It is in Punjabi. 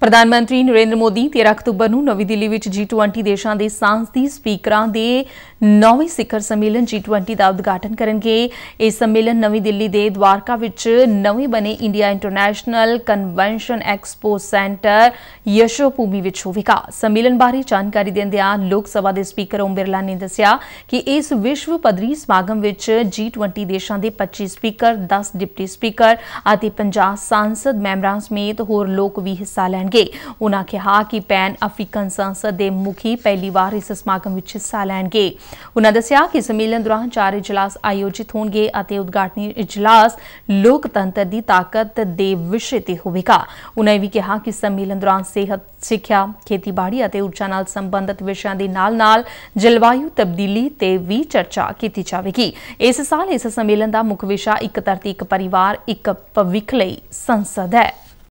ਪ੍ਰਧਾਨ ਮੰਤਰੀ ਨਰਿੰਦਰ ਮੋਦੀ 13 ਅਕਤੂਬਰ ਨੂੰ ਨਵੀਂ ਦਿੱਲੀ ਵਿੱਚ G20 ਦੇਸ਼ਾਂ ਦੇ ਸਾਂਸਦੀ ਸਪੀਕਰਾਂ ਦੇ ਨੌਵੇਂ ਸਿਖਰ ਸੰਮੇਲਨ G20 ਦਾ ਉਦਘਾਟਨ ਕਰਨਗੇ ਇਹ ਸੰਮੇਲਨ ਨਵੀਂ ਦਿੱਲੀ ਦੇ ਦਵਾਰਕਾ ਵਿੱਚ ਨਵੇਂ ਬਣੇ India international convention expo centre ਭੂਮੀ ਵਿੱਚ ਹੋਵੇਗਾ ਸੰਮੇਲਨ ਬਾਰੇ ਜਾਣਕਾਰੀ ਦਿੰਦਿਆਂ ਲੋਕ ਸਭਾ ਦੇ ਸਪੀਕਰ ਓਮ ਬਿਰਲਾ ਨੇ ਦੱਸਿਆ ਕਿ ਇਸ ਵਿਸ਼ਵ ਪੱਧਰੀ ਸਮਾਗਮ ਵਿੱਚ G20 ਦੇਸ਼ਾਂ ਦੇ 25 ਸਪੀਕਰ 10 ਡਿਪਟੀ ਸਪੀਕਰ ਅਤੇ 50 ਸੰਸਦ ਮੈਂਬਰਾਂ ਸਮੇਤ ਹੋਰ ਲੋਕ ਵੀ ਹਿੱਸਾ ਲੈਣਗੇ ਲੈਣਗੇ ਉਹਨਾਂ ਕਿਹਾ ਕਿ ਪੈਨ ਅਫਰੀਕਨ ਸੰਸਦ ਦੇ ਮੁਖੀ ਪਹਿਲੀ ਵਾਰ ਇਸ ਸਮਾਗਮ ਵਿੱਚ ਹਿੱਸਾ ਲੈਣਗੇ ਉਹਨਾਂ ਦੱਸਿਆ ਕਿ ਸੰਮੇਲਨ ਦੌਰਾਨ ਚਾਰ ਇਜਲਾਸ ਆਯੋਜਿਤ ਹੋਣਗੇ ਅਤੇ ਉਦਘਾਟਨੀ ਇਜਲਾਸ ਲੋਕਤੰਤਰ ਦੀ ਤਾਕਤ ਦੇ ਵਿਸ਼ੇ ਤੇ ਹੋਵੇਗਾ ਉਹਨਾਂ ਵੀ ਕਿਹਾ ਕਿ ਸੰਮੇਲਨ ਦੌਰਾਨ ਸਿਹਤ ਸਿੱਖਿਆ ਖੇਤੀਬਾੜੀ ਅਤੇ ਊਰਜਾ ਨਾਲ ਸੰਬੰਧਿਤ ਵਿਸ਼ਿਆਂ ਦੇ ਨਾਲ-ਨਾਲ ਜਲਵਾਯੂ ਤਬਦੀਲੀ ਤੇ ਵੀ ਚਰਚਾ ਕੀਤੀ ਜਾਵੇਗੀ ਇਸ ਸਾਲ ਇਸ ਸੰਮੇਲਨ ਦਾ ਮੁੱਖ ਵਿਸ਼ਾ ਇੱਕ ਧਰਤੀ ਇੱਕ ਪਰਿਵਾਰ ਇੱਕ ਭਵਿੱਖ ਲਈ ਸੰਸਦ ਹੈ